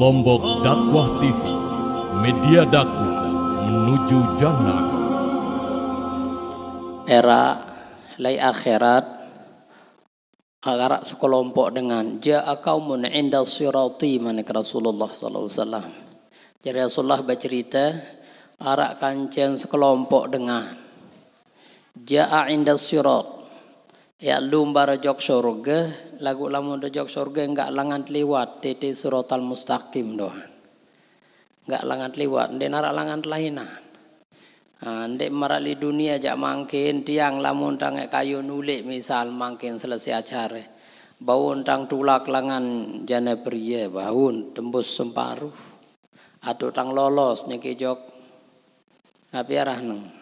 Lombok Dakwah TV, media dakwah menuju jannah. Era lai akhirat agak sekelompok dengan ja'a qaumun inda sirati manik Rasulullah sallallahu alaihi wasallam. Jadi Rasulullah bercerita arak kancen sekelompok dengan ja'a inda sirat Ya lumbar jok surga, lagu lamun de jok surga enggak langan lewat tete suratal mustaqim doh. Enggak langan lewat, ndek nara langan lainah. Ha, Andek merali dunia jak mangkin tiang lamun tangek kayu nulik misal mangkin selesai acara. Bau tang tulak langan jana pria bau tembus semparuh. Atau tang lolos niki Tapi arah neng.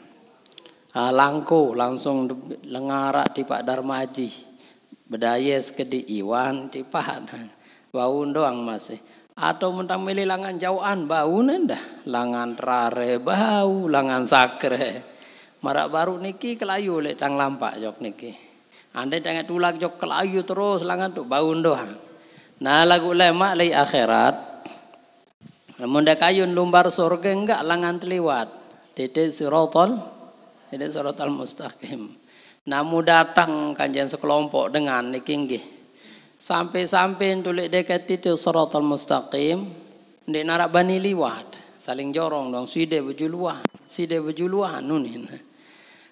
Ah, langku langsung lengarak di Pak Darmaji bedaya sekedi iwan di pahan baun doang masih atau mentang milih langan jauhan bau nenda langan rare bau langan sakre marak baru niki kelayu lek tang lampak jok niki Anda tang tulak jok kelayu terus langan tu bau doang nah lagu lemak lei akhirat Munda kayun lumbar surga enggak langan teliwat titik sirotol jadi surat al-mustaqim. Namu datang kanjeng sekelompok dengan niki nggih. Sampai-sampai tulik dekat itu surat al-mustaqim. Ndek narak bani liwat. Saling jorong dong. Side bejuluah. Side bejuluah nunin.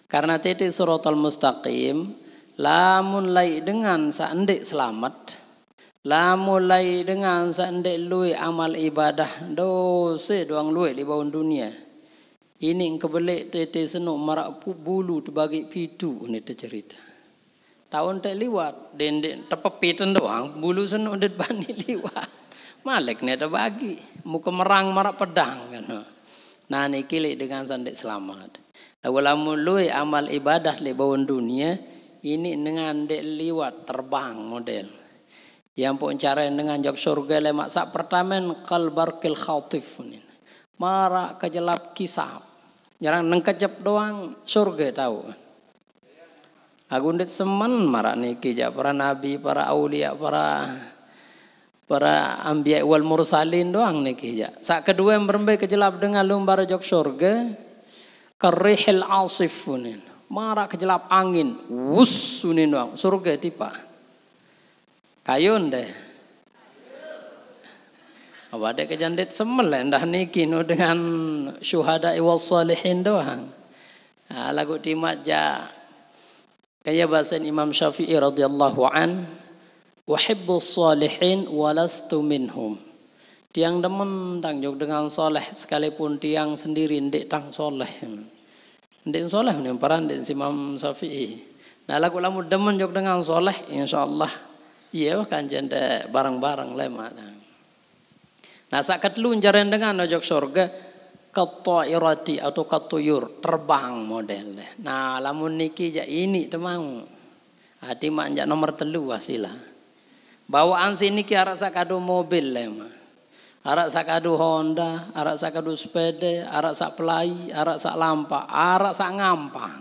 Karena titik surat al-mustaqim. Lamun lai dengan saendek selamat. lamun lai dengan sandek lui amal ibadah dosa doang lui di bawah dunia. Ini kebelik tete seno marak bulu terbagi pitu ni cerita. Tahun tak liwat, dendek tepepitan doang, bulu seno depan ni liwat. Malek ni ada bagi, muka merang marak pedang kan. Nah ni kilik dengan sandek selamat. Lagu lui amal ibadah le bawon dunia, ini dengan dek liwat terbang model. Yang pun cara dengan jok surga lemak sak pertamen kalbar kil khautif. Marak kejelap kisah. Jarang nengkecep doang surga tahu. Agundit semen marah niki ja para nabi, para aulia, para para ambiya wal mursalin doang niki ja. Sak kedua yang berembe kejelap dengan lumbar jok surga kerihil asifunin. Marah kejelap angin, wusunin doang. Surga tipa. Kayun deh. Awak kejandet jandit semelan dah niki nu dengan syuhada wal salihin doang. Ha, lagu timat ja. Kaya bahasan Imam Syafi'i radhiyallahu an wahibbu salihin walastu minhum. Tiang demen tang jog dengan soleh sekalipun tiang sendiri ndik tang soleh. Ndik soleh ni peran ndik si Imam Syafi'i. Nah lagu lamu demen jog dengan soleh insyaallah. Iya kan janda bareng-bareng lemah. Nah sakat lu jaran dengan ojok surga ketoirati atau ketuyur terbang modelnya. Nah lamun niki ja ini temang. Hati ah, manja nomor telu wasila. Bawaan sini ki arak sakadu mobil lema. Arak sakadu Honda, arak sakadu sepeda, arak sak pelai, arak sak lampa, arak sak ngampang.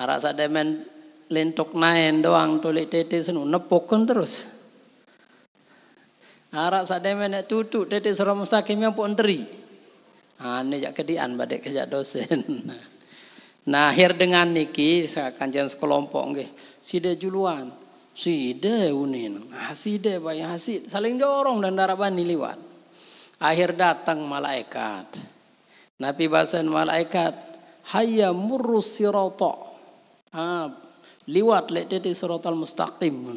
Arak sak demen lentok naen doang tulik tete senu nepokan terus. Arak sademe nak tutu tete surah mustaqim yang pun teri. Ha jak kedian badek kejak dosen. Nah, akhir dengan niki kanjian sekelompok nggih. Sida juluan. Sida unin. sida bayi hasid saling dorong dan darabani liwat. Akhir datang malaikat. Nabi bahasan malaikat hayya murru sirotok. Ha, liwat lek tete siratal mustaqim.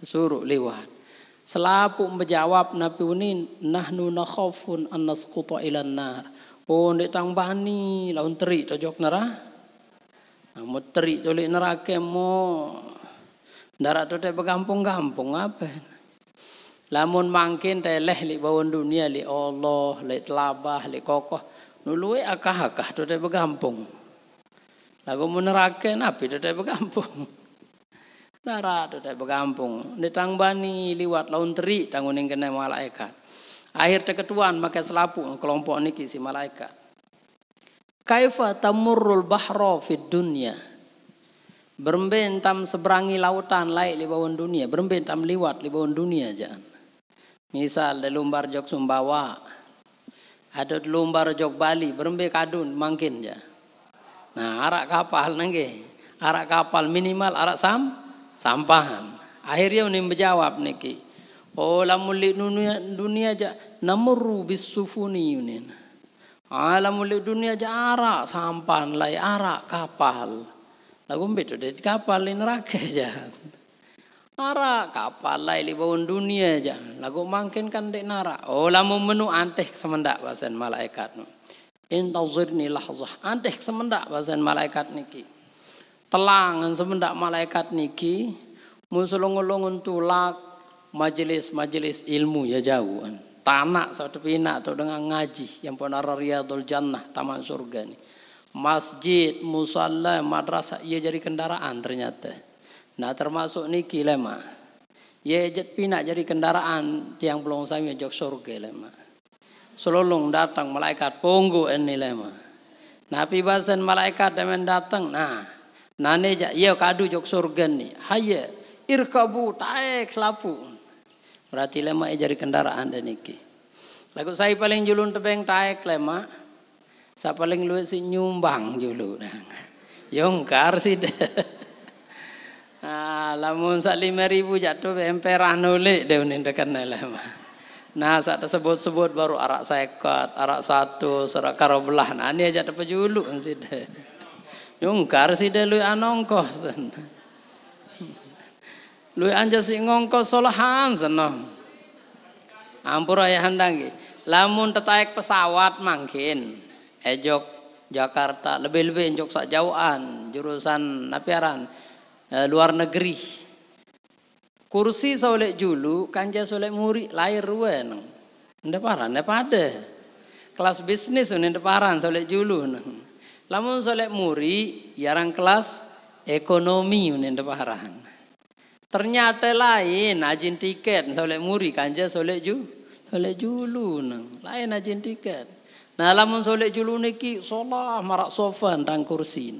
Disuruh liwat. selapuk menjawab Nabi Unin, nahnu nakhafun an nasquta ila nar Oh, ndek tambah ni laun terik tu jok nara. Amo terik tu lek nerake mo. Darat tu tak begampung-gampung apa. Lamun mangkin tak leh lek bawang dunia lek Allah, lek telabah, lek kokoh. Nului akah-akah tu tak begampung. Lagu menerake napi tu tak begampung. Darat udah Ditang Ditangbani liwat laun teri tanguning kena malaikat. Akhir teketuan makan selapu kelompok niki si malaikat. Kaifa tamurul bahro fid dunya. Beremben tam seberangi lautan laik di bawah dunia. Beremben tam liwat di bawah dunia jangan. Misal di lumbar jok Sumbawa. Ada di lumbar jok Bali. Berembe kadun mangkin ya. Nah arak kapal nangge. Arak kapal minimal arak sam sampahan. Akhirnya ini menjawab niki. Oh lamuli dunia, dunia aja namuru bisufuni yunin. Alamuli ah, dunia aja arak sampahan lai arak kapal. Lagu betul dari kapal ini neraka aja. Arak kapal lai li bawah dunia aja. Lagu makin kan dek nara. Oh lamu menu antek semendak bahasan malaikat. Intazirni lahzah. Antek semendak bahasan malaikat niki telangan semendak malaikat niki musulung untuk tulak majelis-majelis ilmu ya jauh tanak satu pina atau dengan ngaji yang pun riyadul jannah taman surga nih masjid musalla madrasah ia jadi kendaraan ternyata nah termasuk niki lema ia pina jadi kendaraan tiang belum sami jok surga lema selolong datang malaikat punggu ini lema Nabi bahasan malaikat demen datang nah naneja iya kadu jok surgan ni ir irkabu taek lapu berarti lema jari kendaraan dan lagu saya paling julun tebeng taek lema saya paling lu si nyumbang julu yongkar sih Nah, lamun sak lima ribu jatuh emperan nulik dia unin dekan lema. Nah, saat tersebut-sebut baru arak sekat, arak satu, serak karo Nah, ini aja dapat julu sih Yungkar si de lui anongko sen. Lui anja si ngongko solahan seno. Ampur ayah handangi. Lamun tetaik pesawat mangkin. Ejok eh, Jakarta lebih-lebih ejok sak jauhan jurusan napiaran eh, luar negeri kursi solek julu kanja solek muri lahir ruen ndak parah pada kelas bisnis ini ndak solek julu Lamun solek muri yarang kelas ekonomi menenda paharahan. Ternyata lain ajin tiket solek muri kanja solekju, ju soleh julu nang lain ajin tiket. Nah lamun solek julu niki solah marak sofa dan kursi.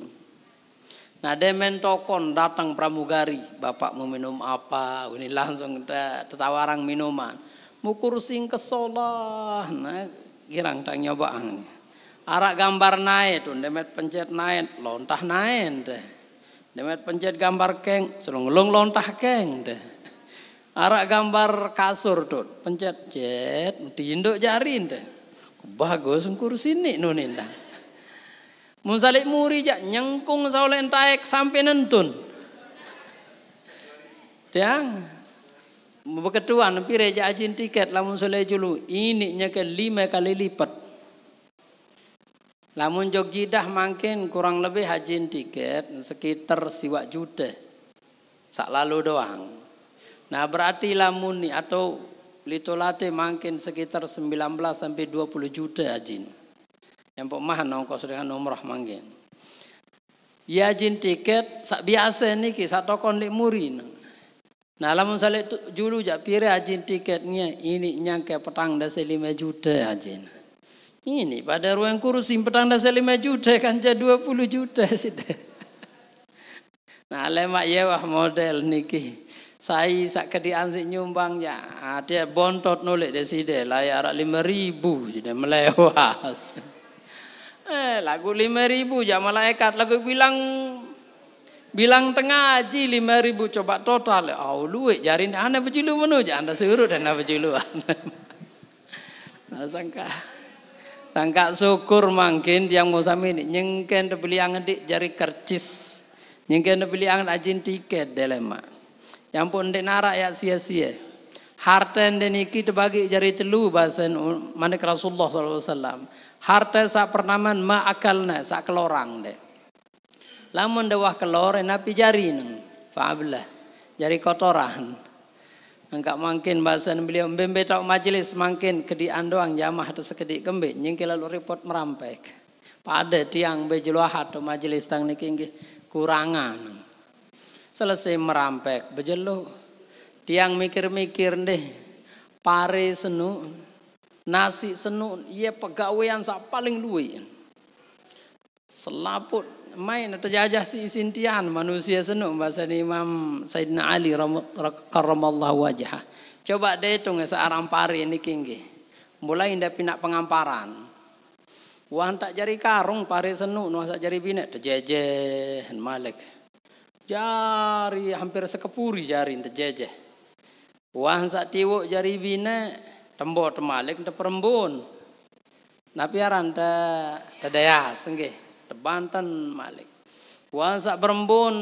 Nah demen tokon datang pramugari bapak mau minum apa ini langsung tetawarang minuman. Mukur sing kesolah nah girang tang nyobaan. Arak gambar naik tuh, demet pencet naik, lontah naik deh. Demet pencet gambar keng, selunglung lontah keng deh. Arak gambar kasur tuh, pencet jet, diinduk jarin deh. Bagus kursi ini nunin dah. Musalik muri jak nyengkung saulen taek sampai nentun. Dia beketuan pire ajin tiket lamun soleh julu ini nyake lima kali lipat Lamun Jogjidah mungkin kurang lebih hajin tiket sekitar siwak juta. Sak lalu doang. Nah berarti lamun nih atau litulate mungkin sekitar 19 sampai 20 juta hajin. Yang pemahan nongkos dengan umrah mungkin. Ya jin tiket sak biasa niki sak tokon di murin. Nah lamun salik julu jak pire hajin tiketnya ini nyangke petang dah 5 juta hajin. Ini pada ruang kursi petang dasar lima juta, kanca puluh juta sih. Nah lemak ya wah model niki. Saya sak di si nyumbang ya. ada bontot nulik dia sida layar lima ribu sudah melewas. Eh lagu lima ribu ya malaikat lagu bilang bilang tengah aji lima ribu coba total. Oh luwe jarin ya, anda berjulu menuju anda surut dan anda berjuluan. Nah sangka. Tangkak lah syukur mungkin dia ngosam ini. Nyengken de beli angin di jari kercis. Nyengken de beli angin ajin tiket dilema. Yang pun dek narak ya sia-sia. Harta yang deniki terbagi jari celu bahasa manik Rasulullah SAW. Harta sak pernaman ma akalna sah kelorang dek Lamun de wah kelor enapi jari neng. Fa'ablah. Jari kotoran. angka mungkin bahasan beliau bembe tau majelis mungkin kedi andoang jamah atau sekedi kembe nyengke lalu report merampek pada tiang bejeluah atau majelis tang niki kurangan selesai merampek bejelu tiang mikir-mikir deh pare senu nasi senu ye pegawai sak paling duit selaput main atau jajah si sintian manusia senuk bahasa Imam Sayyidina Ali karramallahu wajah. Coba deh hitung ya, searang pari ini kinggi. Mulai indah pinak pengamparan. Wah tak jari karung pari senuk nuah tak jari binek terjejeh malik. Jari hampir sekepuri jari terjejeh. Wah sak tiwuk jari binek tembok temalik te tapi Napi aran te te daya sengge. Banten Malik. Kuasa berembun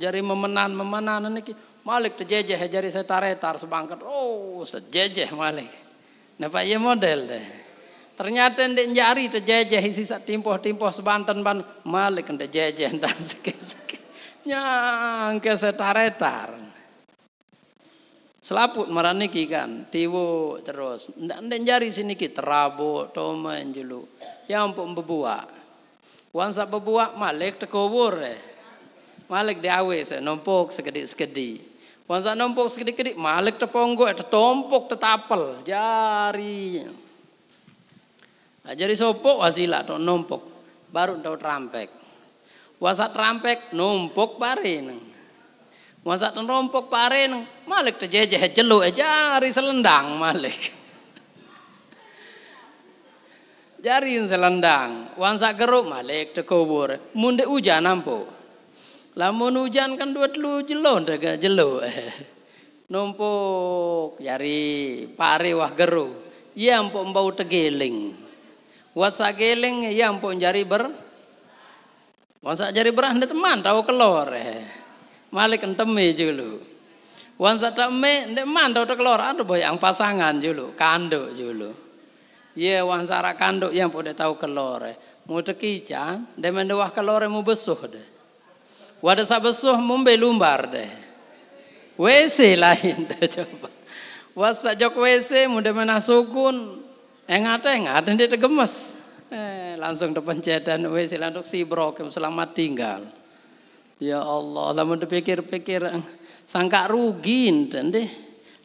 jari memenan memenan niki Malik terjejeh jari saya taretar sebangkat oh sejejeh Malik. Napa ya model deh. Ternyata ndek jari terjejeh isi sak timpoh-timpoh sebanten ban Malik ndek jejeh ndan seke-seke. Nyang ke setaretar. Selaput maraniki kan, tiwo terus. Ndak ndek jari sini kita rabo tomen julu. Yang pun bebuak. Wan sa babuak malik tekubur eh. Malik diawe se nompok segedi-segedi. Wan sa nompok segedi-segedi malik teponggo eh, tertompok, tertapel jari. Jadi sopok wasila to nompok baru tau trampek. Wasat trampek nompok parin. Wasat nompok parin malik tejeje jelo eh, jari selendang malik jarin selendang wansa geruk malek kubur, munde hujan nampu, lamun hujan kan dua telu jelo dega jelo numpuk jari pare wah geru iya empok bau tegeling wasa geling iya empok jari ber wansa jari berah teman tahu kelor malik entemi kan julu wansa teme ndek man te kelor aduh boyang pasangan julu kando julu wang wansara kanduk yang pode tahu kelore. Mu tekica, de mendewah kelore mu besuh deh. Wadah sa besuh mumbe lumbar deh. WC lain deh coba. Wasa jok WC mu de sukun. Engat engat dia tegemes. Eh, langsung depencet dan WC langsung si kem selamat tinggal. Ya Allah, lamun dipikir-pikir sangka rugi deh.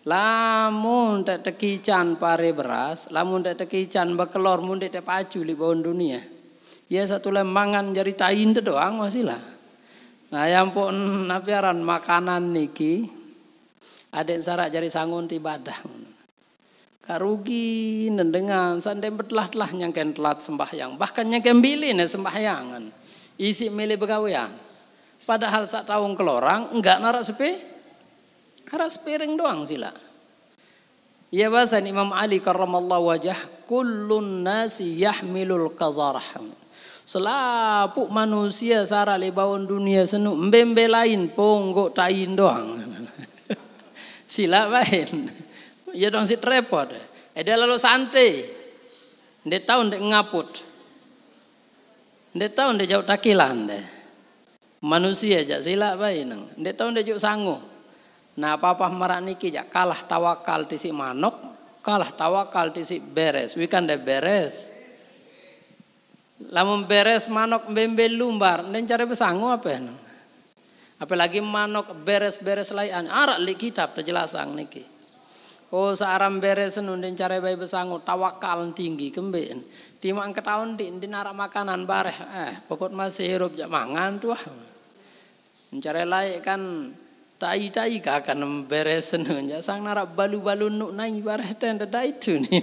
Lamun tak tekican pare beras, lamun tak tekican bakelor mun tak pacu di bawah dunia. Nah, ya satu lemangan jari tain itu doang masih lah. Nah yang pun napiaran makanan niki, adik sarak jari sangun di badah. Karugi nendengan sandem betelah telah nyangken telat sembahyang, bahkan nyangken bilin sembahyangan. Isi milih begawean. Padahal saat tahun kelorang enggak narak sepi Aras piring doang sila. Ya bahasan Imam Ali karramallahu wajah kullun nasi yahmilul qadaraham. Selapuk manusia sara lebawan dunia senuk. mbembe lain ponggok tain doang. sila lain. Ya dong si repot. Ada eh, lalu santai. Dia tahu dia ngaput. Dia tahu dia jauh takilan deh. Manusia aja sila bae nang. Dia tahu dia jauh sanggup. Nah papa marah niki jak kalah tawakal di si manok, kalah tawakal di si beres. Wikan deh beres. Lamun beres manok bembel lumbar, dan besangu apa ya? Apalagi manok beres-beres layan, anu, arak li kitab terjelasang niki. Oh searam beres nundin cara bayi besangu tawakal tinggi kembin. Di mang ketahun di di narak makanan bareh eh pokok masih hirup jak mangan tuh. Mencari ah. layak kan tai tai ka kan beres nya sang narap balu-balu nuk nai bareh ten da dai tu ni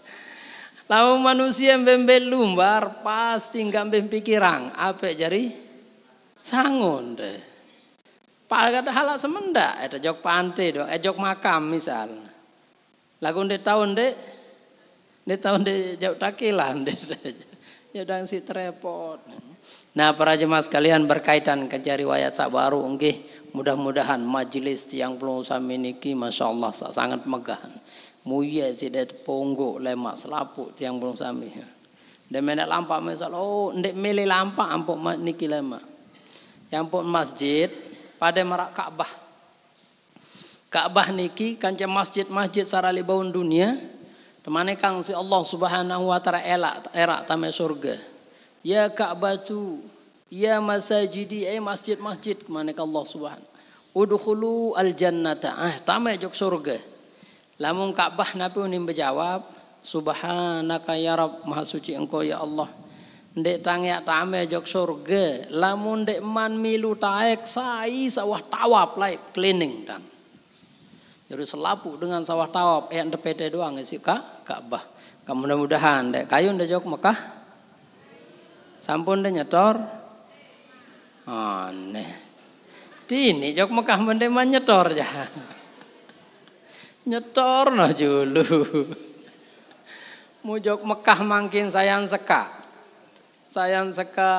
lau manusia bembel lumbar pasti ngambem pikirang ape jari sangun de pal kada halak semenda eta jok pante do eh, jok makam misal lagu de tahun de de tahun de jauh takilan de ya dang si terepot nah para jemaah sekalian berkaitan ke riwayat sak baru nggih Mudah-mudahan majelis yang belum saya miliki, Masya Allah, sangat megahan. Muya sidat ponggo lemak selaput yang belum sami. Dan menak lampak misal, oh, ndek milih lampak ampok niki lemak. Yang pun masjid, pada merak Ka'bah. Ka'bah niki kanca masjid-masjid sarali baun dunia. Temane kang si Allah Subhanahu wa taala elak erak tame surga. Ya Ka'bah tu Ya masajidi ay eh, masjid-masjid kemana Allah subhanahu. Udkhulu al jannata. Ah, tamai jok surga. Lamun Ka'bah nabi unim berjawab, subhanaka ya Rabb, maha suci engkau ya Allah. Ndek tangyak tame jok surga, lamun ndek man milu taek sai sawah tawap lai cleaning dang. Jadi selapu dengan sawah tawap yang eh, depete doang sih Kak Ka'bah. Kamu mudah-mudahan ndek kayu ndek jok Mekah. Sampun ndek nyetor, Aneh. Oh, Di ini jok Mekah mendeman nyetor ya. Nyetor no julu. jok Mekah mangkin sayang seka. Sayang seka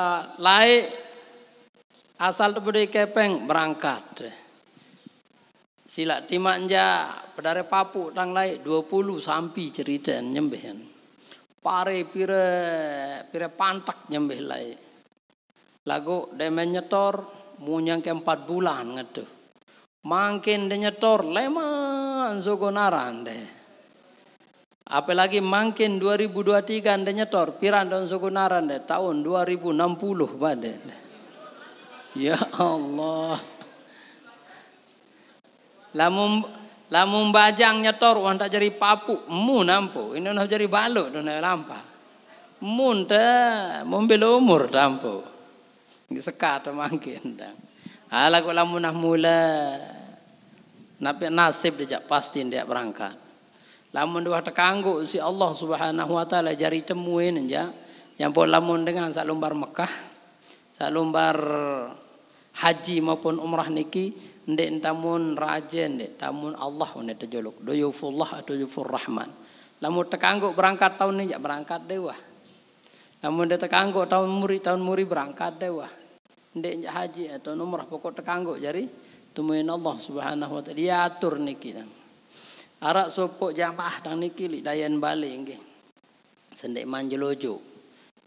lai asal tebudi kepeng berangkat. Sila timanja pedare papu tang lai 20 sampi cerita nyembehen. Pare pire pire pantak nyembeh lai. Lagu dia menyetor munyang ke empat bulan ngeduh Makin dia nyetor leman sugunaran deh. Apalagi makin 2023 dia nyetor piran dan sugunaran deh tahun 2060 badan. Ya Allah. Lamun Lamun bajang nyetor wan tak jadi papu, mu nampu. Ini nak jadi balut dunia lampa. Mun te, mun umur tampu. Ini sekat memang kita. Alah kalau ah, mula mula, nampak nasib dia pasti dia berangkat. Lamun dua terkanggu si Allah subhanahu wa ta'ala jari temuin aja. Yang pun lamun dengan saat lumbar Mekah, saat lumbar haji maupun umrah niki, ndek tamun raja, ndek tamun Allah ndek terjuluk. Doyufullah atau doyufur rahman. Lamun terkanggu berangkat tahun ini, jak berangkat dewa. Namun dia tekanggo tahun muri tahun muri berangkat deh wah. Ndek haji atau ya, nomor pokok tekanggo jadi temuin Allah Subhanahu wa taala dia atur niki Arak sopok jamaah tang niki li dayan bali nggih. Sendek manjelojo.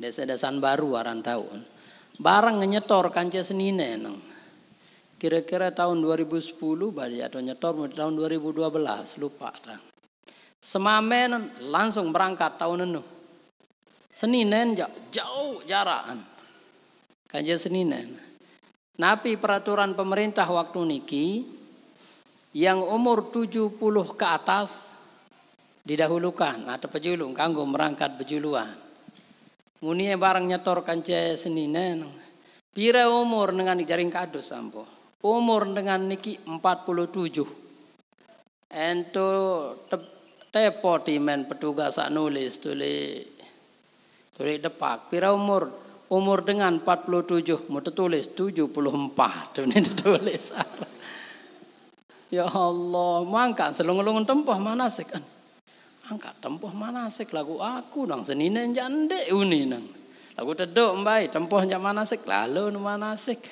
Desa desan baru waran tahun. Barang nyetor kanca senine nang. Kira-kira tahun 2010 bali atau nyetor tahun 2012 lupa sema Semamen langsung berangkat tahun enu. Seninen jauh jarak. Kan. Kajian Seninen. Napi peraturan pemerintah waktu niki yang umur 70 ke atas didahulukan atau nah, pejulung kanggo merangkat bejuluan. Muni barang nyetor kance seninen. Pira umur dengan jaring kados sampo. Umur dengan niki 47. Ento tepo timen petugas nulis tulis Tulis depak, pira umur? Umur dengan 47, mau tertulis 74. Ini tertulis. ya Allah, mangkat selung-lung tempoh manasik. Kan? Angkat tempoh manasik lagu aku nang seninen jande uni nang. Lagu tedok mbai tempoh jak manasik lalu manasik.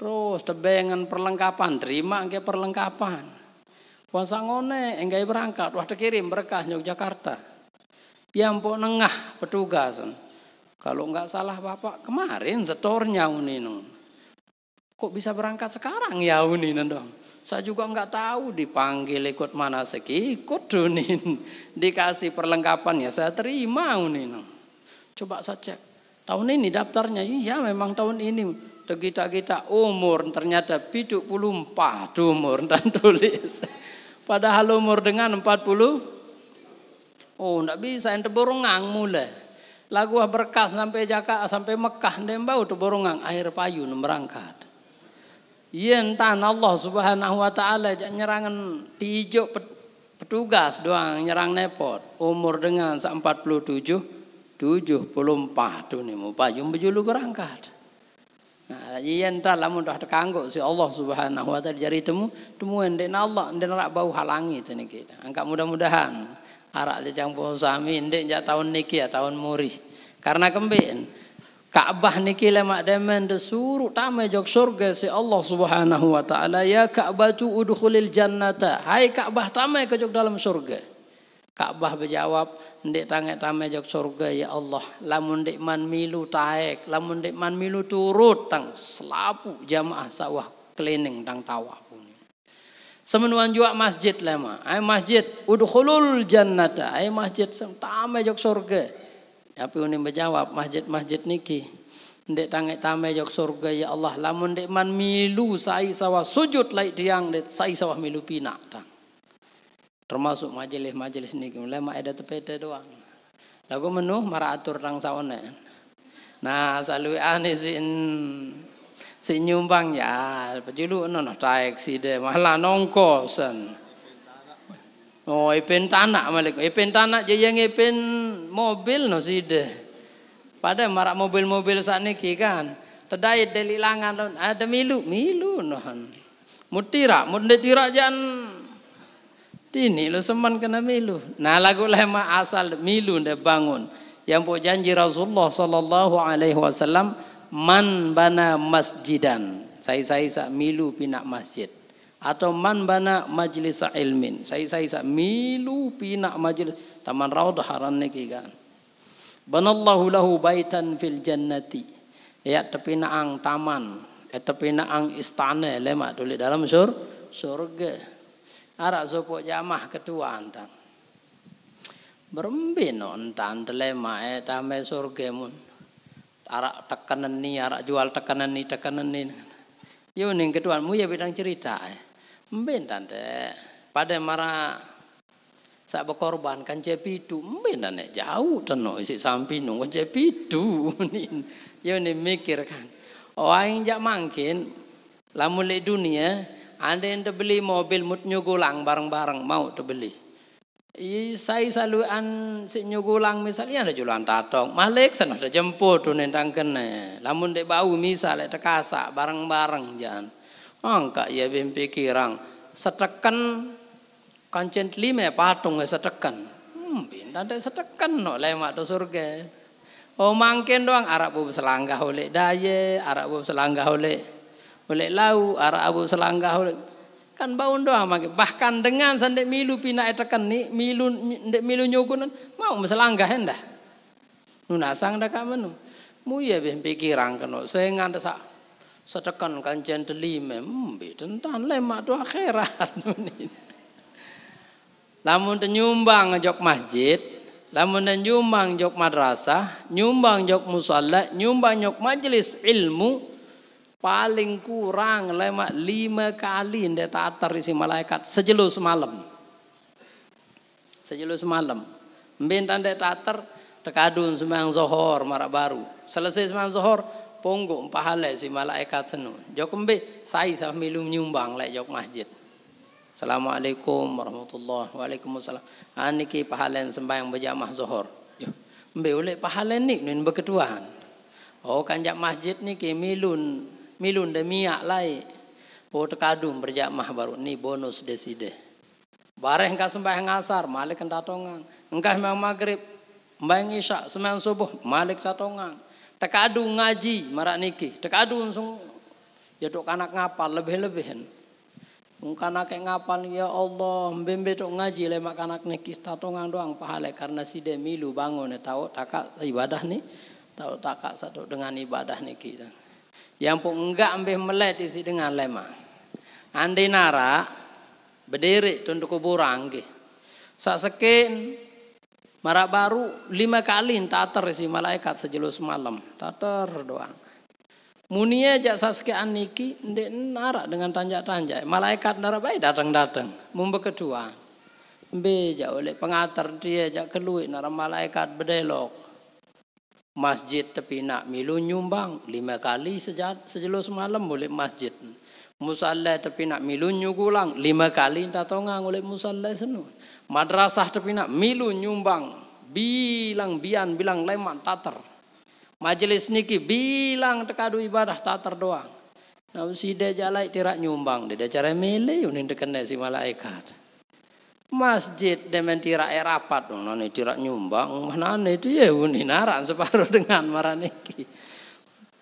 Terus tebengan perlengkapan, terima angke perlengkapan. Puasa ngone, engke berangkat, wah terkirim berkah Yogyakarta. Piampo ya nengah petugas. Kalau nggak salah Bapak kemarin setornya uninu. Kok bisa berangkat sekarang ya uninu dong? Saya juga nggak tahu dipanggil ikut mana seki, ikut dunin. Dikasih perlengkapan ya saya terima uninu. Coba saya cek. Tahun ini daftarnya, iya memang tahun ini. Kita kita umur ternyata biduk puluh empat umur dan tulis. Padahal umur dengan 40 Oh, ndak bisa ente borongang mulai. Lagu berkas sampai Jakarta sampai Mekah ndem bau tu borongang air payun berangkat. Yen iya, tan Allah Subhanahu wa taala nyerangan tijo petugas doang nyerang nepot. Umur dengan 47 74 tu ni mu payung bejulu berangkat. Nah, yen iya, ta lamun dah terkangguk si Allah Subhanahu wa taala jari temu temuan den Allah den rak bau halangi tu ni kita. Angkat mudah-mudahan arak di campur sami ini sejak tahun niki ya tahun muri karena kembin Ka'bah niki lemak demen de suruh tamai jok surga si Allah subhanahu wa ta'ala ya Ka'bah tu udhulil jannata hai Ka'bah tamai ke jok dalam surga Ka'bah berjawab ndek tangai tamai jok surga ya Allah lamun ndek man milu taek lamun ndek man milu turut tang selapu jamaah sawah cleaning tang tawaf Semenuan jua masjid lema. Ai masjid udkhulul jannata. Ai masjid tame jok surga. Tapi ini menjawab masjid-masjid niki. Ndek tangai tame jok surga ya Allah. Lamun ndek man milu sai sawah sujud lai diang ndek sai sawah milu pina tang. Termasuk majelis-majelis niki lema ada tepeda doang. Lagu menuh mara atur tang sawane. Nah, salui anisin senyum bang ya pajulu nono taik taek de malah nongko sen oh ipen tanah malik ipen tanah jadi yang ipen mobil no de. pada marak mobil-mobil saat niki kan terdait dari langan ah, ada milu milu nohan mutira mutira jan tini lo seman kena milu nah lagu lema asal milu nde bangun yang buat janji Rasulullah sallallahu alaihi wasallam man bana masjidan saya saya sak milu pinak masjid atau man bana majlis ilmin saya saya sak milu pinak majlis taman raudah haran ni kan banallahu lahu baitan fil jannati ya tepi naang taman ya tepi naang istana lemak tulis dalam sur surga arak sopok jamah ketua antang berembin no entan telema eh ya, tamai surga mun arak tekanan ni, arak jual tekanan ni, tekanan ni. Yo ning keduan mu ya bidang cerita. Eh. Mbin tante, pada mara sak berkorban kan cepitu, mbin tante jauh teno isi samping nung kan cepitu. Yo ning mikir kan. Orang jak mangkin lamun le dunia, anda yang terbeli mobil mut gulang bareng-bareng mau terbeli. Isai iya, saluan si nyugulang misalnya ada jualan tatong. Malik sana ada jemput tuh nendang kene. Lamun dek bau misal ada kasa bareng-bareng jangan. Angka ya bim pikirang. Setekan kancen lima patung ya setekan. Hmm, binda ada setekan no lemak tu surga. Oh mangkin doang arak bu selanggah oleh daye, arak bu selanggah oleh oleh lau, arak bu selanggah oleh kan bau doa mage bahkan dengan sandek milu pina etakan ni milu ndek milu nyugunan mau meselanggah hendah ya nunasang dah da kamenu mu ye pikiran pikirang keno sengan sa setekan kan jentelime mbe hmm, tentang lemak tu akhirat lamun nyumbang jok masjid lamun nyumbang jok madrasah nyumbang jok musalla nyumbang jok majelis ilmu paling kurang lima, lima kali ndak tatar isi malaikat sejelo semalam. Sejelo semalam. Minta ndak tatar tekadun semang zohor marak baru. Selesai semang zohor ponggo pahala si malaikat senu. Jokumbe saya sah milum nyumbang lek jok masjid. Assalamualaikum warahmatullahi Waalaikumsalam. Aniki ah, pahalen sembahyang berjamah zohor. Yo, mbe ulek pahalen ni nun berketuahan. Oh kanjak masjid ni ke milun milun de miak lai pot oh, kadum berjamah baru ni bonus deside bareh engkau sembah ngasar malik datongan engkau memang maghrib sembahyang isya semang subuh malik datongan Tekadung ngaji marak niki Tekadung sung ya tok anak ngapal lebih-lebihan Kanak yang ngapal ya Allah mbembe tok ngaji lemak kanak niki tongang doang pahala karena si demilu bangun tahu takak ibadah nih tahu takak satu dengan ibadah niki. kita yang pun enggak ambil melet isi dengan lema. Ah. Andai nara berdiri tunduk kuburan ke. Sak sekin marak baru lima kali tater isi malaikat sejelus malam. Tater doang. Munia jak saske niki ndek narak dengan tanjak-tanjak. Malaikat narak baik datang-datang. Mumba kedua. Mbe jak oleh pengatur dia jak keluit narak malaikat bedelok. Masjid tepina milu nyumbang lima kali sejat sejelo semalam boleh masjid. Musalla tepina milu nyugulang lima kali tatonga oleh musalla senu. Madrasah tepina milu nyumbang bilang bian bilang leman tater. Majelis niki bilang tekadu ibadah tater doang. Nah si dia jalai tirak nyumbang dia cara milih unin dekene si malaikat masjid demen tirak e rapat oh, nane tirak nyumbang nane itu ya uni naran separuh dengan maraniki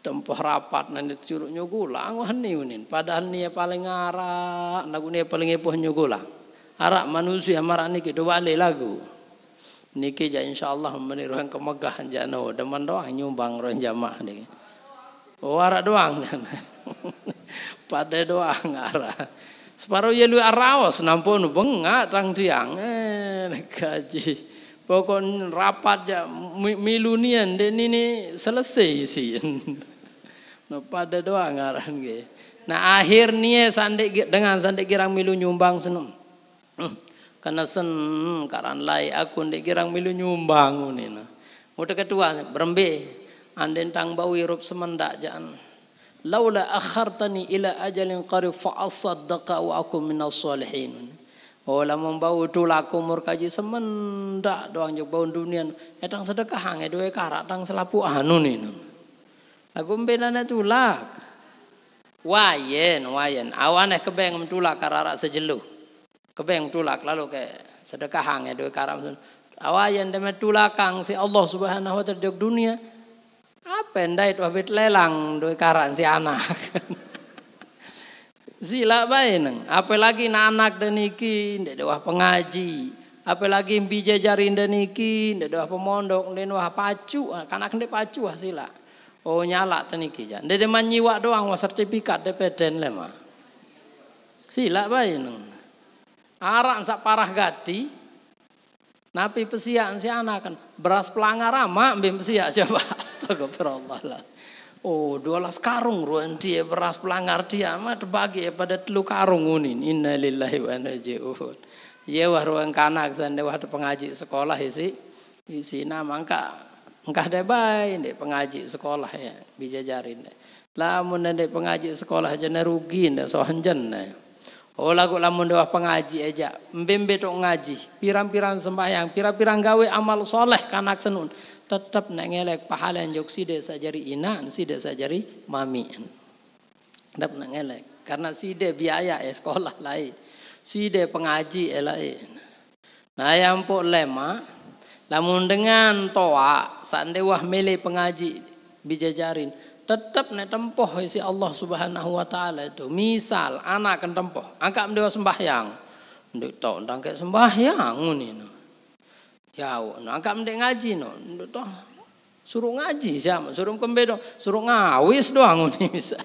tempoh rapat nane curuk nyugula wah nih unin padahal nih ya paling arak lagu nih ya paling epoh nyugula arak manusia maraniki doa lagu niki ja insyaallah yang kemegahan jano demen doang nyumbang ron jamaah niki warak oh, doang pada doang arah Separuh ya lu arawas nampun bengak tang tiang. Eh, gaji. pokok rapat ja milunian deh ini selesai sih. Nah, no pada doa ngaran ge. Nah akhir nih sandek dengan sandek girang milu nyumbang senum. Hmm, karena sen karan lai aku ndek girang milu nyumbang unina. Mudah ketua berembe anden tang bau irup semendak jangan laula akhartani ila ajalin qarib fa asaddaqa wa aku minas salihin Ola membawa tulak umur kaji semendak doang jok bau dunia. Etang sedekah hang edoe karat tang selapu anu nino. Aku mbenana tulak. Wayen, wayen. Awan eh kebeng tulak kararak sejelu. Kebeng tulak lalu ke sedekah hang edoe karam. Awayen demet tulakang si Allah subhanahu wa ta'ala dunia apa ndait wabit lelang doi karan si anak. Sila bae Apalagi na anak deniki iki ndak pengaji. Apalagi mbi jajarin dan iki ndak pemondok dan wah pacu. Ah, kanak ndek pacu wah sila. Oh nyala teniki ja. Ndek man nyiwa doang wah sertifikat DPDN lema. Ah. Sila bae neng. Arak sak parah gati. Napi pesiak si anak kan Beras pelanga rama mbim sia ya, coba astagfirullah. Oh, las karung ruan dia beras pelanggar dia mah dibagi ya pada telu karung unin. lillahi wa inna ilaihi Ye ya, wah ruang kanak sande wah pengaji sekolah isi isi nama angka engkah deh bayi deh pengaji sekolah ya bijajarin lah Lamun deh pengaji sekolah aja rugi deh sohan jana. Ola oh, kok lamun dewa pengaji aja, mbembe tok ngaji, pirang-pirang sembahyang, pirang-pirang gawe amal soleh kanak senun, tetap nengelek ngelek pahala jok side sajari inan, side sajari mami. Tetap nek ngelek karena de biaya ya sekolah lain, ya. de pengaji ya lain. Ya. Nah yang pok lema, lamun dengan toa, sandewah milih pengaji bijajarin, tetap nek tempoh isi Allah Subhanahu wa taala itu. Misal anak kan tempoh, angkat mendewa sembahyang. Nduk tok ndang sembahyang ngene. Ya, angkat mendek ngaji no. Nduk tok suruh ngaji siapa, suruh kembedo, suruh ngawis doang ngene bisa.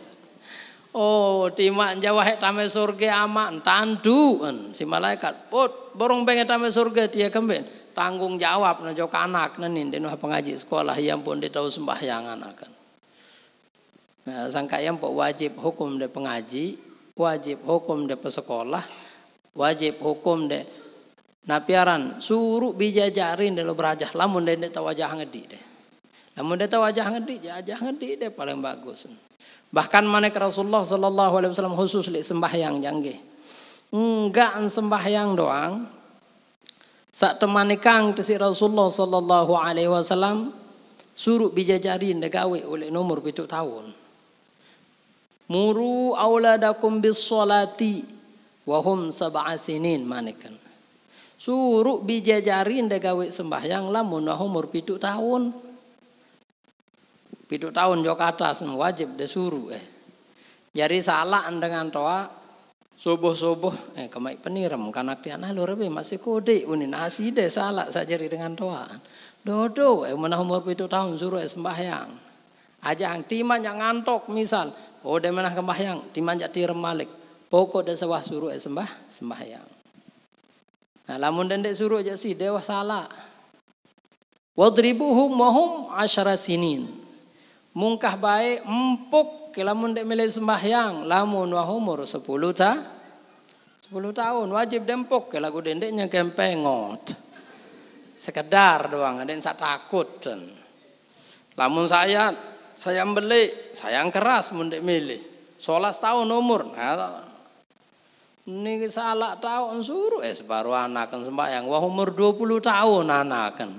Oh, timak jawa hek tame surga aman tandu kan. si malaikat. Put, borong pengen tame surga dia kembe tanggung jawab no anak nenin denu pengaji sekolah yang pun dia tahu sembahyang anak kan. Nah, sangka yang pok wajib hukum de pengaji, wajib hukum de pesekolah, wajib hukum de napiaran. Suruh bijajarin de lo berajah, lamun de de tau wajah ngedi de. Lamun de tau wajah ngedi, jajah ngedi de paling bagus. Bahkan mana Rasulullah Shallallahu Alaihi Wasallam khusus li sembahyang jangge. Enggak sembahyang doang. Sak temani kang tesi Rasulullah Shallallahu Alaihi Wasallam suruh bijajarin de gawe oleh nomor pitu tahun. Muru auladakum bis solati wahum sab'asinin manekan. Suruh bijajarin da gawe sembahyang lamun wah umur pitu tahun. Pitu tahun jok atas wajib da suruh eh. Jari salah dengan toa ah. subuh-subuh eh kemai peniram kanak dia nah lur masih kode unin aside ah, salah sajari dengan toa. Ah. Dodo eh menah umur pitu tahun suruh eh sembahyang. Ajang timan yang ngantok misal Oh dia menah kembahyang, dimanjak di remalik. Pokok dan sewah suruh eh, sembah, sembahyang. Nah, lamun dendek suruh aja sih dewa salah. Wadribuhum wahum asyara sinin. Mungkah baik empuk Kelamun dek milih sembahyang. Lamun wahumur sepuluh ta. Sepuluh tahun wajib dempuk Kelagu dendeknya kempengot. Sekedar doang, ada yang takut. Lamun saya saya beli, sayang keras mendek milih. Solas tahun umur. Nah, ini salah tahun suruh es eh, baru anakan sembahyang. Wah umur 20 tahun anakan.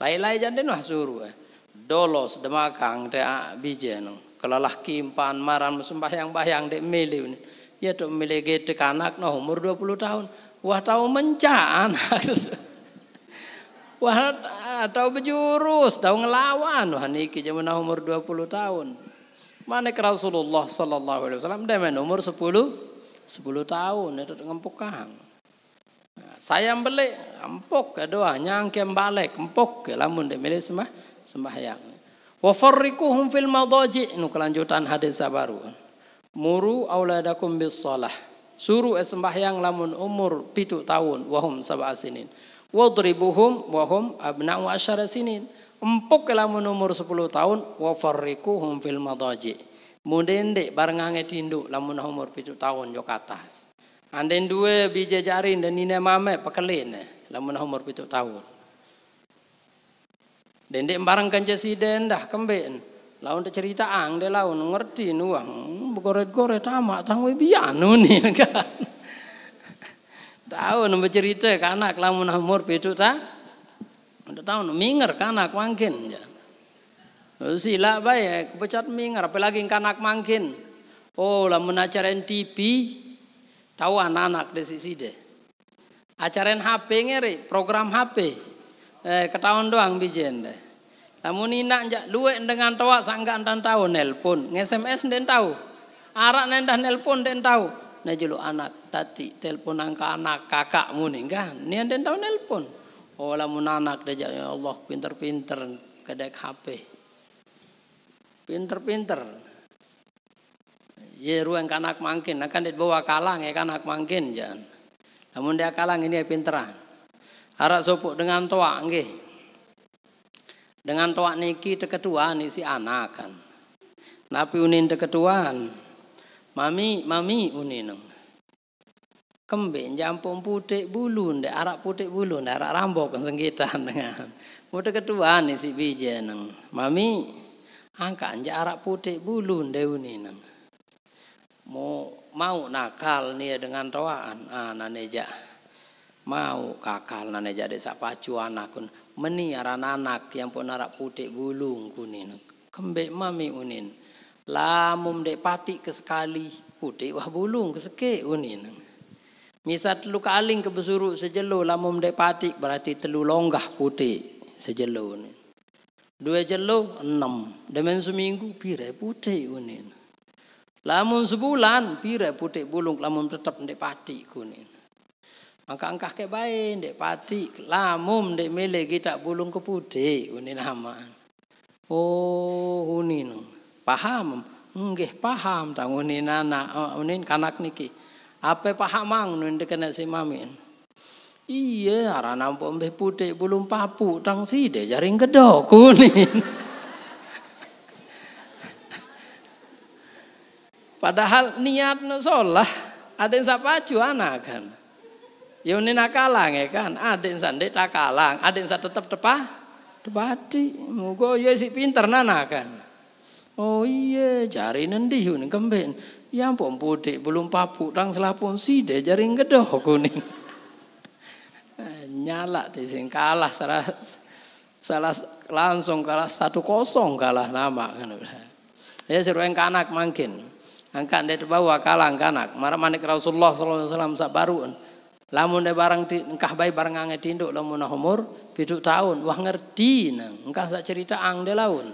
Lain-lain jadi wah suruh. Eh. Dolos demakang teh ah, bijen. Eh, Kelalah kimpan maran sembahyang bayang dek milih. Ya tuh milih gede anak no umur 20 tahun. Wah tahu mencah anak. Wah, tahu berjurus, tahu ngelawan. Wah, niki zaman umur 20 tahun. Mana ke Rasulullah sallallahu alaihi wasallam demen umur 10 10 tahun itu ngempuk kang. Nah, saya beli empuk doa nyangke balik empuk lamun de milih sembah sembahyang. Wa farriquhum fil madaji nu kelanjutan hadis baru. Muru auladakum bis salah. Suruh eh sembahyang lamun umur pitu tahun wahum sabah sinin. wadribuhum wa hum abna'u asyara sinin. Empuk lamun umur 10 tahun wa farriquhum fil madaji. Mundende bareng ange tinduk lamun umur 7 tahun jo atas. Anden dua biji jari dan nina mame pekelin lamun umur 7 tahun. Dende bareng kanca siden dah kemben. Laun tak cerita ang de laun ngerti nuang. Hmm, Bukoret-goret tamak tangwe bianu ni kan. Tahu nembe cerita kanak lamun umur pitu ta. Udah tahu minger kanak mangkin ya. Sila baik kepecat minger apalagi kanak mangkin. Oh lamun acaran TV tahu anak-anak di sisi deh. Acaran HP ngeri program HP. Eh ketahuan doang bijen deh. Lamun ina njak luwe dengan tawa sangga dan tahu nelpon, nge-SMS den tahu. Arak nendah nelpon den tahu. Najulu anak tadi telepon angka anak kakakmu nih kan nian ada tahu nelpon oh lamun anak deh ya Allah pinter-pinter kedek HP pinter-pinter ya ruang kanak mangkin akan nah, kan dibawa kalang ya kanak mangkin jangan namun dia kalang ini ya pinteran harap sopuk dengan toa nggih dengan toa niki teketuan isi anak kan napi unin teketuan mami mami unin Kembe jampung putik bulu ndak arak putik bulu ndak arak rambok kan dengan. Muda kedua nih si bija neng. Mami angka anjak arak putik bulu ndak uni neng. Mau mau nakal nih dengan roaan ah naneja. Mau kakal naneja desa cuan akun meni aran anak yang pun arak putik bulu kunin. Kembe mami unin. Lamum dek patik kesekali putik wah bulung keseke unin. Misal telu kaling ke besuru sejelo lamum dek patik berarti telu longgah putih sejelo ni. Dua jelo enam. Demen seminggu pire putih unin. Lamun sebulan pire putih bulung lamun tetap dek patik kunin. Angka-angka ke baik dek patik lamum dek mele kita bulung ke putih unin nama. Oh unin paham. Enggih paham tangunin anak eh, unin kanak niki. Apa pahamang nun kena si mamin? Iya, arah nampak mbeh putih belum papu tang si deh jaring kedok kuning. Padahal niat no sholah, ada yang sapacu anak kan. Ya ini nakalang ya kan, ada yang tak takalang, ada yang tetap tepah, tepati. Mugo ya si pinter nana kan. Oh iya, cari nendi yun kemben. Ya ampun budik belum papu, tang selapun side jaring gedoh kuning. Nyala di sini kalah salah salah langsung kalah satu kosong kalah nama Ya seru yang kanak makin. Angkat dari bawah kalah kanak. Marah manik Rasulullah sallallahu alaihi wasallam Lamun de barang di, engkah bayi barang ange tinduk lamun umur piduk tahun wah ngerti nang engkah sak cerita ang de laun.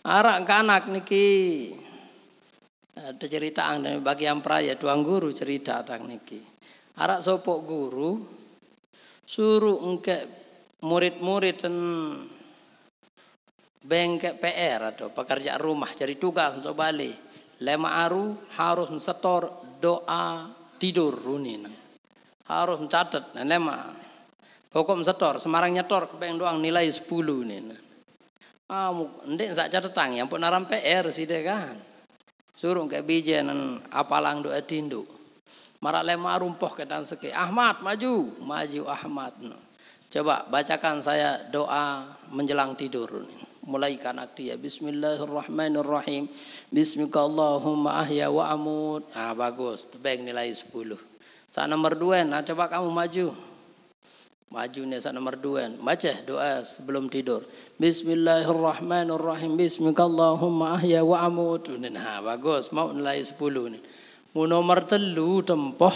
Arak kanak niki ada cerita ang dan bagian praya tuang guru cerita tang niki. Arak sopok guru suruh engke murid-murid dan bengkek PR atau pekerja rumah jadi tugas untuk balik. Lema aru harus setor doa tidur runin. Harus mencatat nah, lema. pokok setor, semarang nyetor kepeng doang nilai 10 nih. Ah, ndek sak catetang yang pun naram PR sida kan. Suruh ke bijenan apalang doa tindu. Marak lemah rumpoh ke dan seke. Ahmad maju, maju Ahmad. Coba bacakan saya doa menjelang tidur. Mulai kanak dia. Ya. Bismillahirrahmanirrahim. Bismika Allahumma ahya wa amut. Ah bagus, tebeng nilai 10. Saat nomor dua, nah coba kamu maju. Majunya saat nomor dua. Baca doa sebelum tidur. Bismillahirrahmanirrahim. Bismikallahumma ahya wa amut. Nah, bagus. Mau nilai sepuluh. nih. Mu nomor telu tempoh.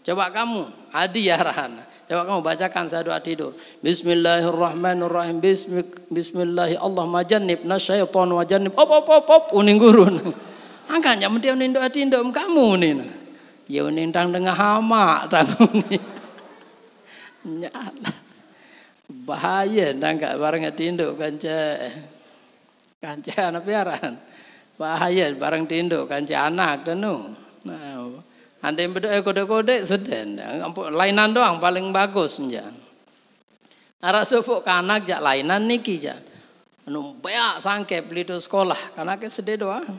Coba kamu. Adi ya rahana. Coba kamu bacakan saya doa tidur. Bismillahirrahmanirrahim. Bismik, bismillahi Allah majannib. Nasyaitan wa jannib. Op, op, op, op. Uning gurun. Angkan. Yang doa tidur. Kamu nih. Nah. Ya uning tang tengah hama. Tang uning nyala bahaya nangka barangnya tinduk kanca kanca anak piaran bahaya barang tinduk kanca anak danu nah anda yang eh, kode-kode seden lainan doang paling bagus jangan Arak sufuk ke jak lainan niki jak. Anu beak sangke pelitu sekolah. Kanak sedih doang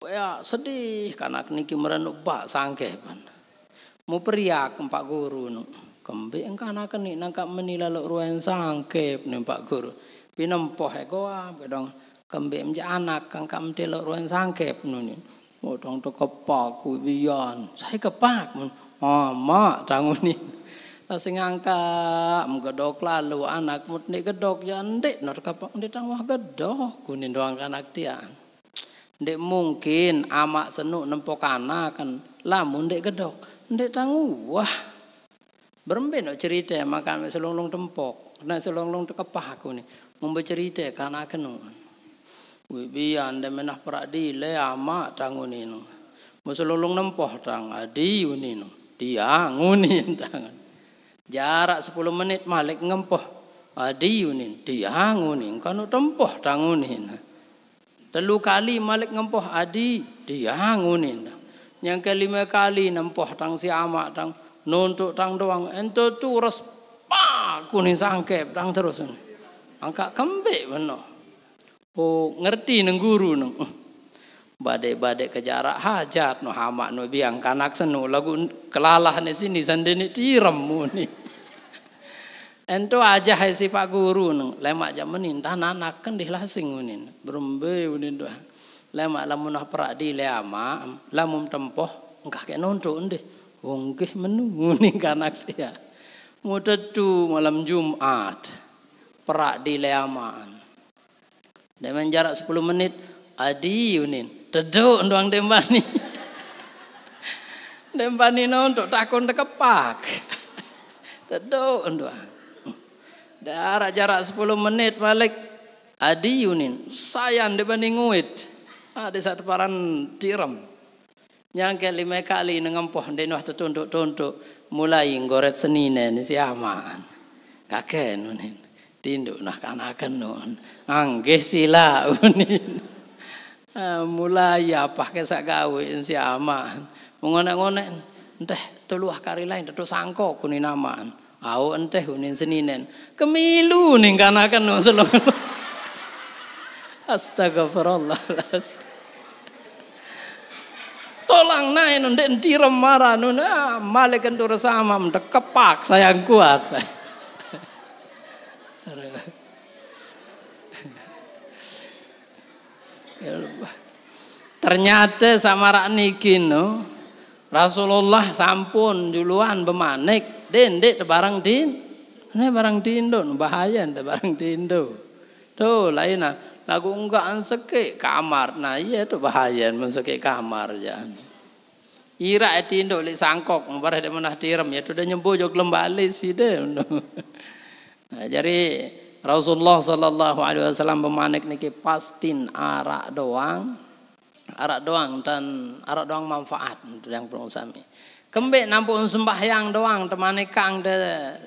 Beak sedih. Kanak niki merenuk bak sangke. Mu periak empat guru nuk. Kembe engkana keni nangkap lo ruen sangkep nih Pak Guru. Pinempoh ekoa bedong kembe mja anak kangkap lo ruen sangkep nuni. Modong oh, to kepak kubian. Saya kepak mun. Ah, Mama tanguni. Asing angka gedok lalu anak mutni gedok ya ndek nor kapak ndek tang gedok kunin doang anak dia. Ndek mungkin amak senuk nempok anak kan lamun ndek gedok ndek tang wah Berembe nak cerita makan selonglong tempok, nak selonglong tekepah aku ni. Mumba cerita kana kenu. Wibi anda menah peradi le ama tanguninu. Muselolong nempoh tang adi uninu. Dia ngunin tang. Jarak sepuluh menit malik ngempoh. Adi unin, dia ngunin. Kanu tempoh tangunin. Telu kali malik ngempoh adi, dia ngunin. Yang kelima kali nempoh tang si amak tang. nuntuk tang doang ento tu res pa kuning sangkep tang terus angka kembek beno oh ngerti neng guru neng bade bade kejarak hajat no hamak no biang kanak senu lagu kelalah ni sini sandini tiram muni ento aja hai si pak guru neng lemak jam menin tanah anak kan dihlasing munin berumbe munin lemak lamunah perak di leama lamum tempoh engkah kayak nuntuk ndih Wong kih menunggu ning kanak dia. Ya. Mutetu malam Jumat. Perak di leaman. Dengan jarak 10 menit. Adi yunin. Teduk nduang dembani. dembani takut takon dekepak. teduh doang, Darah jarak 10 menit balik. Adi yunin. Sayang dembani nguit. Ada satu paran tiram. Nyangke lima kali nengempoh deno waktu tunduk-tunduk mulai ngoret seninen si aman. Kakek nunin tinduk nah kanakan nun. Angge sila mulai apa kesak sakawin si aman. Mengonek-ngonek enteh teluah kari lain tetu sangko kunin aman. Au enteh unin seninen. Kemilu ning kanakan nun selong. Astagfirullahaladzim tolang nae nu den direm mara nu na male kepak sayang kuat. Ternyata sama niki no Rasulullah sampun duluan bemanik dendek barang din. Ini barang dindo bahaya ndak barang dindo. Tuh lainnya lagu enggak sekek kamar. Nah iya tuh bahaya menseke kamar jangan. Ya. Ira hati ndak boleh sangkok mbarah de menah tiram ya tu de nyembo jo kembali si de. Ha, jadi Rasulullah sallallahu alaihi wasallam bermanek niki pastin arak doang. Arak doang dan arak doang manfaat untuk yang perlu sami. Kembe nampun sembahyang doang temane kang de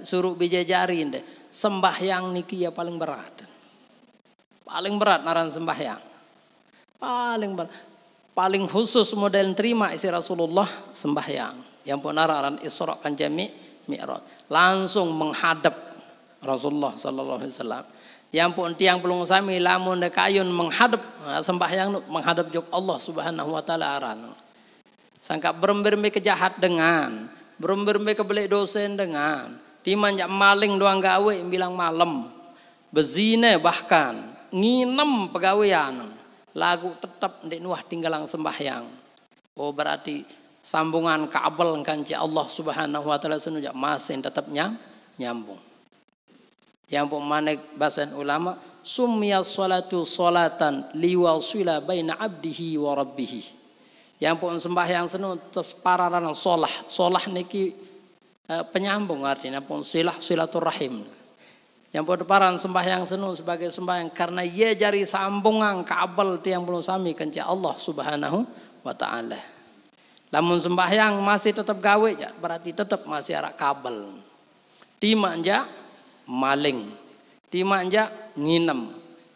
suruh bijajari de. Sembahyang niki ya paling berat. Paling berat naran sembahyang. Paling berat. paling khusus model terima isi Rasulullah sembahyang. Yang pun aran Isra kan jami Mi'raj. Langsung menghadap Rasulullah sallallahu alaihi wasallam. Yang pun tiang pelung sami lamun dekayun menghadap sembahyang menghadap jok Allah subhanahu wa taala aran. Sangka berember-ember kejahat dengan, berember-ember kebelik dosen dengan, dimanjak maling doang gawe bilang malam, bezine bahkan, nginem pegawaian lagu tetap ndek nuah tinggalang sembahyang. Oh berarti sambungan kabel kanci Allah Subhanahu wa taala senujak masih tetap nyam, nyambung. Yang pun manek bahasan ulama sumya salatu salatan liwasila baina abdihi wa rabbih. Yang pun sembahyang senu pararan solah. Solah niki eh, penyambung artinya pun silah silaturahim yang berdeparan sembahyang senu sebagai sembahyang karena ia jari sambungan kabel tiang belum sami kenci Allah subhanahu wa ta'ala. namun sembahyang masih tetap gawe berarti tetap masih arah kabel. Timanja maling, timanja nginem,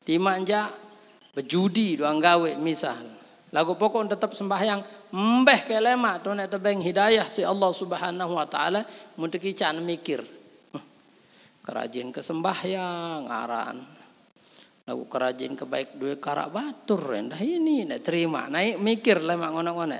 timanja berjudi doang gawe misal. Lagu pokok tetap sembahyang mbeh kelema tu nak tebeng hidayah si Allah subhanahu wa ta'ala muntekican mikir kerajin kesembahyang ngaran lagu kerajin kebaik dua karak batur rendah ini nak terima naik mikir lah mak ngono-ngono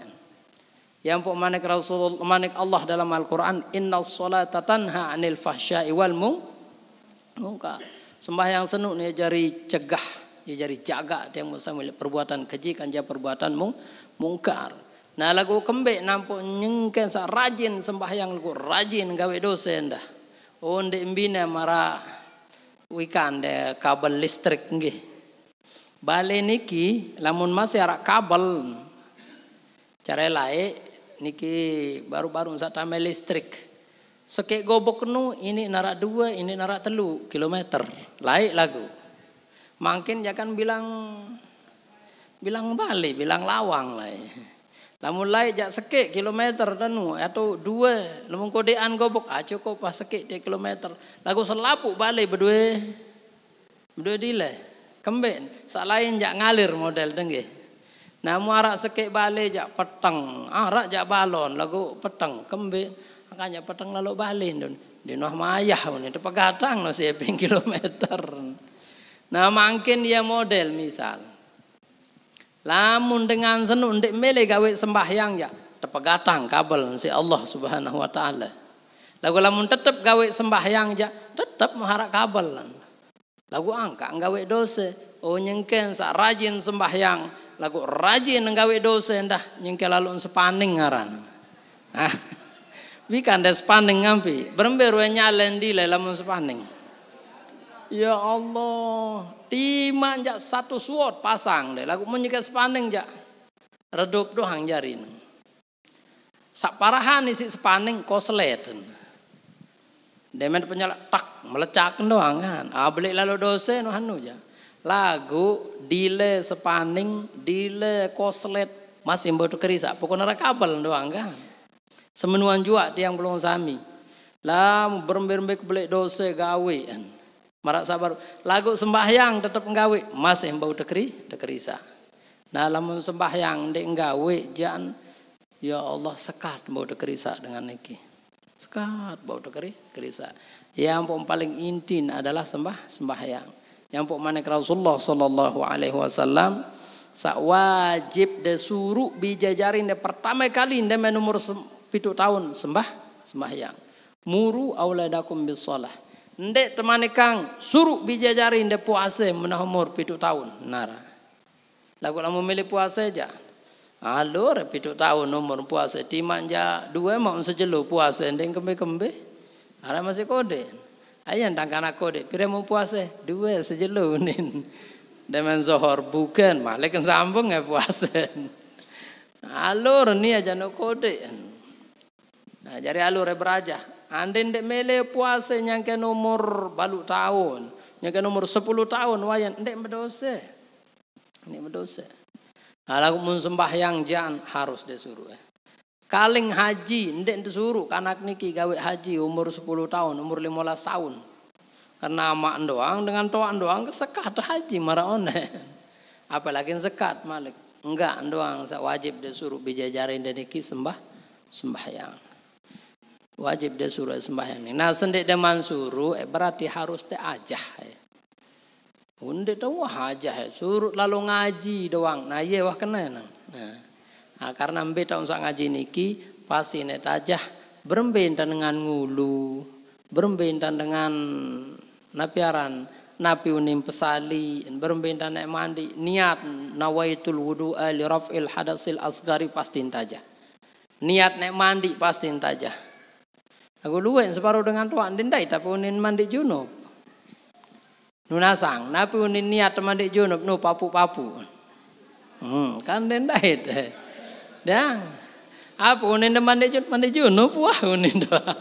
yang pun manik Rasulullah manik Allah dalam Al-Qur'an innal salata tanha 'anil fahsya'i wal mungkar sembahyang senuk ni jari cegah dia jari jaga dia musamil perbuatan keji kanja perbuatan mung, mungkar Nah lagu kembek nampuk nyengken sa rajin sembahyang lagu rajin gawe dosen dah. Onde oh, mbina mara wikande kabel listrik nggih. Bale niki lamun masih arak kabel. Cara lae niki baru-baru satame listrik. seke gobok nu ini narak dua, ini narak telu kilometer. Laik lagu. ya kan bilang bilang Bali bilang lawang lah. Lamun lai jak sekik kilometer tanu atau dua lamun kodean gobok ah cukup pas sekik dia kilometer. Lagu selapu balik berdua berdua dile kemben salain jak ngalir model dengge. Namu arak sekik balik jak peteng arak jak balon lagu peteng kemben makanya peteng lalu balik don di noh mayah ini tepegatang no seping kilometer. Nah mungkin dia model misal Lamun dengan senu ndik mele gawe sembahyang ya tepegatang kabel si Allah Subhanahu wa taala. Lagu lamun tetep gawe sembahyang ya tetep mengharap kabel. Lagu angka gawe dosa. Oh nyengken sa rajin sembahyang. Lagu rajin gawe dosa dah nyengke lalu sepaning ngaran. Ah. Bikan des paning ngampi. Berembe ruwe nyalen lamun sepaning. Ya Allah, tima jak satu suot pasang deh. Lagu menyikat sepaneng jak. Redup doang jarin. Sak parahan isi sepaneng koslet. Demen penyalak tak melecak doang kan. Ah beli lalu dosen hanu ja. Lagu dile sepaning dile koslet masih bodoh kerisa. Pokoknya kabel doang kan. Semenuan jua tiang belum sami. Lah berembek-embek beli dosa gawe. Kan. Marak sabar. Lagu sembahyang tetap nggawe. Masih eh, bau dekri, dekrisa. Nah lamun sembahyang dek nggawe jangan Ya Allah sekat bau dekrisa dengan niki. Sekat bau dekri, dekrisa. Yang pun paling intin adalah sembah sembahyang. Yang pun manik Rasulullah Shallallahu alaihi wasallam sak wajib de suruh bijajarin de pertama kali de nomor 7 tahun sembah sembahyang. Muru auladakum bis salah Ndek temani kang suruh bijajari ndek puasa menah umur pitu tahun nara. Lagu lamu milih puasa aja. Alur pitu tahun umur puasa ja dua mau sejelo puasa ndek kembe kembe. Ada masih kode. Ayan tangkana kode. Pire mau puasa dua sejelo nin. Demen zohor bukan malik kan sambung ya puasa. Alur ni aja no kode. Nah, jadi alur beraja. Ande ndek mele puasa nyangka nomor balu tahun. Nyangka nomor sepuluh tahun wayan ndek medose. ini medose. Kalau nah, mun sembahyang jan harus disuruh. Eh. Kaling haji ndek disuruh kanak niki gawe haji umur sepuluh tahun, umur lima belas tahun. Karena mak doang dengan toan doang kesekat haji maraone. Apalagi sekat malik. Enggak doang wajib disuruh bijajarin dan niki sembah sembahyang wajib dia suruh sembahyang ni. Nah sendik dia mansuru eh, berarti harus dia ajah. Eh. Undik tu wah ajah eh. suruh lalu ngaji doang. Nah ye iya, wah kena nang. Nah. nah karena mbe tak usah ngaji niki pasti net ajah berembintan dengan ngulu berembintan dengan napiaran napi unim pesali berembintan nek mandi niat nawaitul wudu li raf'il hadasil asgari pasti tajah niat nek mandi pasti tajah Aku luwen separuh dengan tuan dendai tapi unin mandi junub. Nunasang, napi unin niat mandi junub nu papu-papu. Hmm, kan dendai deh. Dang. Apa ah, unin mandi junub mandi junub wah unin doa.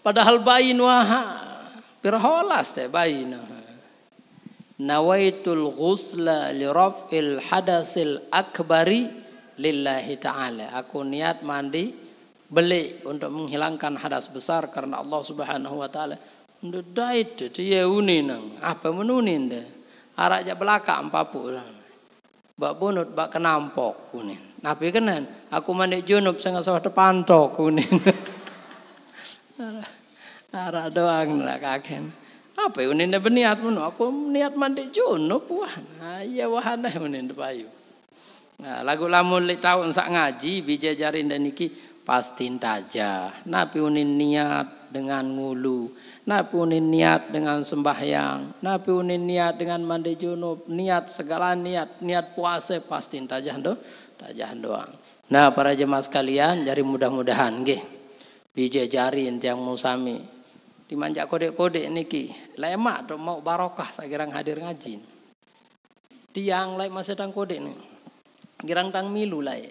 Padahal bayi wah pirholas teh bayi nuah. Nawaitul ghusla li raf'il hadasil akbari lillahi ta'ala. Aku niat mandi belik untuk menghilangkan hadas besar karena Allah Subhanahu wa taala. Ndu dait dia uni nang apa menunin deh. Arak jak belaka ampapu lah. Bak bunut bak kenampok kunin. Nabi kenan aku mandek junub sanga sawah tepantok kunin. Arak doang nak kaken. Apa unin dah berniat menu? Aku niat mandek junub wah. Nah, iya wahana unin depayu. Nah, lagu lamun li tahun sak ngaji bijajarin dan niki pasti saja. Nabi unin niat dengan ngulu, Nabi unin niat dengan sembahyang, Nabi unin niat dengan mandi junub, niat segala niat, niat puasa pasti saja do, tajah doang. Nah para jemaah sekalian, jadi mudah-mudahan gih dijejarin yang musami, dimanjak kode-kode niki, lemak do mau barokah kira hadir ngaji. Tiang lain masih tang kode nih, girang tang milu lah ya.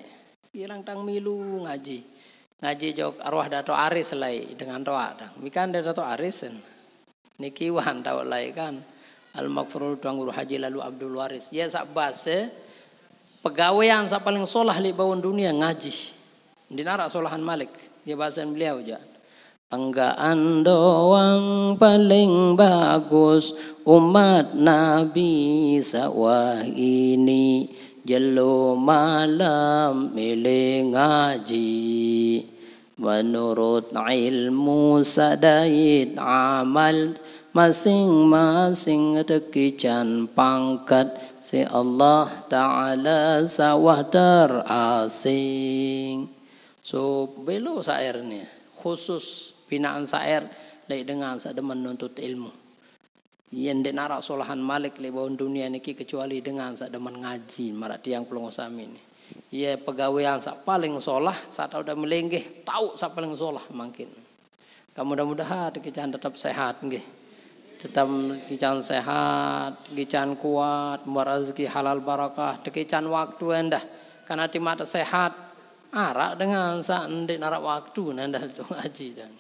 Girang tang milu ngaji ngaji jok arwah dato aris lai dengan doa dang mikan dato aris niki wan tau lai kan al makfurul tuang guru haji lalu abdul waris ya sak base pegawaian sak paling solah li bawon dunia ngaji dinara solahan malik ya bahasan beliau ja Anggaan doang paling bagus umat Nabi sawah ini Jelo malam milih ngaji Menurut ilmu sadait amal Masing-masing can pangkat Si Allah Ta'ala sawah terasing So belo sairnya Khusus pinaan sair Dari dengan sademen menuntut ilmu yang den arak solahan malik le bawon dunia niki kecuali dengan sak demen ngaji marak tiang pelongo sami ini ya pegawaian sak paling solah saat udah melenggeh tahu sak paling solah mungkin. kamu mudah-mudahan kicahan tetap sehat nggih tetap kicahan sehat kicahan kuat rezeki halal barakah kicahan waktu endah karena di mata sehat arak dengan sak narak waktu nandah itu ngaji dan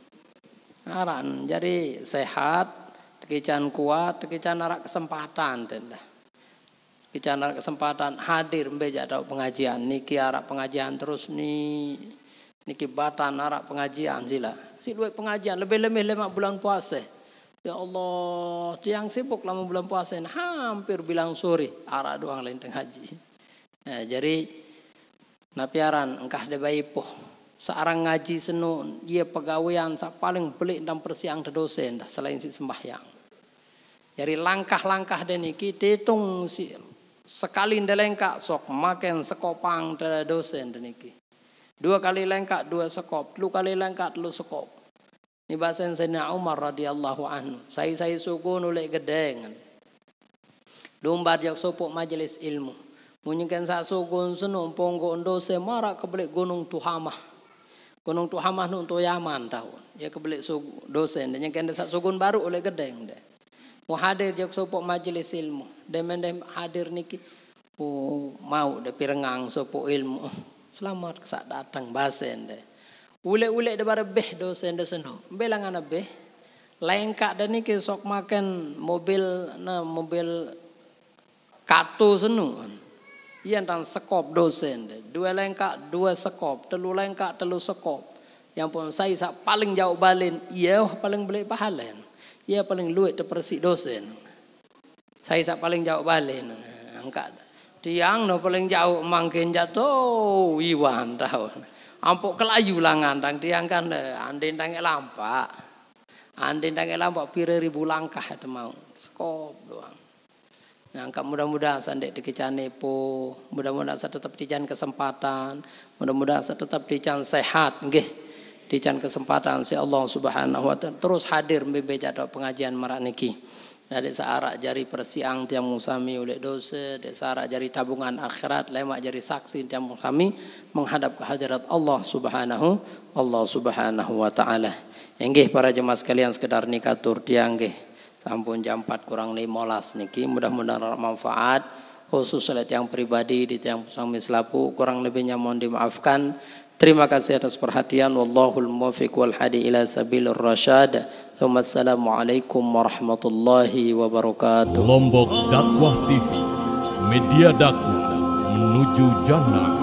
aran jadi sehat Tekican kuat, tekican narak kesempatan tenda. Tekican narak kesempatan hadir beja ada pengajian. Niki arak pengajian terus ni. Niki batan arak pengajian sila. Si dua pengajian lebih-lebih lima bulan puasa. Ya Allah, tiang sibuk lama bulan puasa hampir bilang sore arah doang lain tengah haji. Nah, jadi napiaran engkah bayi poh seorang ngaji senun dia pegawean sak paling belik dan persiang dosen dah selain si sembahyang jadi langkah-langkah deniki dihitung si sekali ndelengka sok makan sekopang dosen deniki dua kali lengka dua sekop lu kali lengka lu sekop ini bahasa yang Sayyidina Umar radhiyallahu anhu saya saya suku nulik gedengan. domba jak sopok majelis ilmu Munyikan sak suku senum ponggo dosen marak kebelik gunung Tuhamah Kunung tu hamah nun tu Yaman tahun. Ya kebelik sugu dosen. Dan yang kena sat sugun baru oleh gedeng deh. Mu hadir jok sopok majlis ilmu. Demen dem hadir niki. Pu oh, mau deh pirengang sopo ilmu. Selamat sat datang basen deh. Ule-ule deh bare beh dosen de seno. Belangan ana beh. Lengkak de niki sok makan mobil na mobil kartu seno. Iyan sekop dosen. Dua lengkap dua sekop. Telu lengkap telu sekop. Yang pun saya sak paling jauh balin. iya paling boleh pahalen. iya paling luit terpersik dosen. Saya sak paling jauh balin. Eh, angkat. Tiang no paling jauh mangkin jatuh. Iwan tahun. Ampuk kelayu langan tang tiang kan. Eh, andin tangi lampak. Andin tangi lampak pire ribu langkah itu mau. Sekop doang. Nah, mudah-mudahan sandek dikecane po, mudah-mudahan saya tetap dijan kesempatan, mudah-mudahan saya tetap dijan sehat, nggih. Dijan kesempatan si Allah Subhanahu wa taala terus hadir membeja pengajian marak niki. Nah, dek jari persiang tiang musami oleh dosa, dek saarak jari tabungan akhirat, lemak jari saksi tiang musami menghadap ke hadirat Allah Subhanahu Allah Subhanahu wa taala. Enggih ya, para jemaah sekalian sekedar nikatur tiang nggih. Sampun jam 4 kurang 15 niki mudah-mudahan manfaat khusus oleh yang pribadi di tiang suami mislapu kurang lebihnya mohon dimaafkan terima kasih atas perhatian wallahul muwaffiq wal hadi ila sabilir rasyad assalamualaikum warahmatullahi wabarakatuh Lombok Dakwah TV media dakwah menuju jannah